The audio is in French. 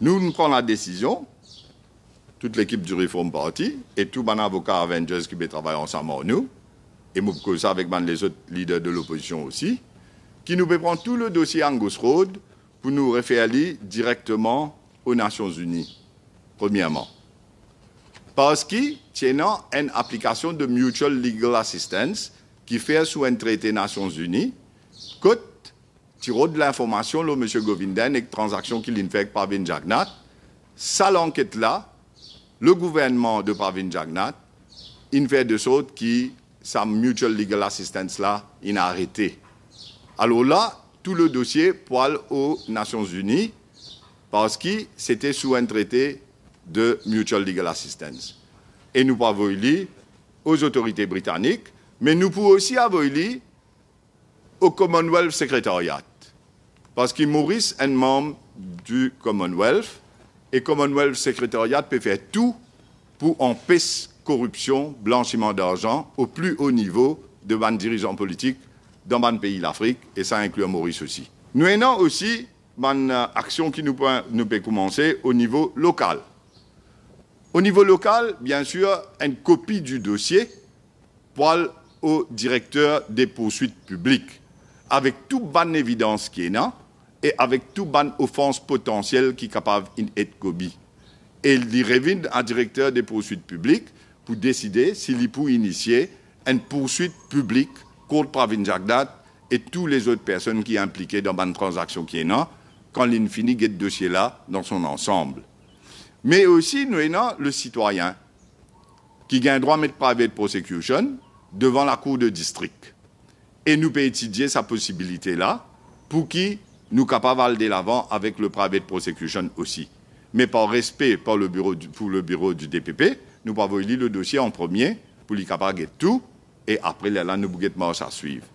Nous, nous prenons la décision, toute l'équipe du Reform Party et tout les avocat Avengers qui travaille ensemble nous, et nous ça avec les autres leaders de l'opposition aussi, qui nous prend tout le dossier Angus Road pour nous référer directement aux Nations Unies, premièrement. Parce qu'il a une application de Mutual Legal Assistance qui fait sous un traité Nations Unies, côte tiro de l'information, le Monsieur Govinden, et transaction qu'il fait avec Parvin Jagnat. Ça, l'enquête-là, le gouvernement de Parvin Jagnat, il fait de sorte qui sa mutual legal assistance là, il a arrêté. Alors là, tout le dossier poil aux Nations Unies parce que c'était sous un traité de mutual legal assistance. Et nous pouvons avoir aux autorités britanniques, mais nous pouvons aussi avoir au Commonwealth Secretariat, parce que Maurice est membre du Commonwealth, et Commonwealth Secretariat peut faire tout pour empêcher corruption, blanchiment d'argent au plus haut niveau de ban dirigeants politiques dans ban pays l'Afrique, et ça inclut Maurice aussi. Nous avons aussi une euh, action qui nous peut, nous commencer au niveau local. Au niveau local, bien sûr, une copie du dossier pour au directeur des poursuites publiques avec toute bonne évidence qui est là et avec toute bonne offense potentielle qui est capable d'être Kobe. Et il revient à directeur des poursuites publiques pour décider s'il peut initier une poursuite publique contre Pravin Jagdat et toutes les autres personnes qui sont impliquées dans une transaction qui est là, quand l'infini ce dossier-là dans son ensemble. Mais aussi, nous avons le citoyen qui gagne droit à mettre private prosecution devant la cour de district et nous pouvons étudier sa possibilité-là pour qui nous capable de l'avant avec le private prosecution aussi. Mais par respect pour le bureau du, pour le bureau du DPP, nous pouvons lire le dossier en premier pour lui capable de tout et après, là, nous pouvons marche à suivre.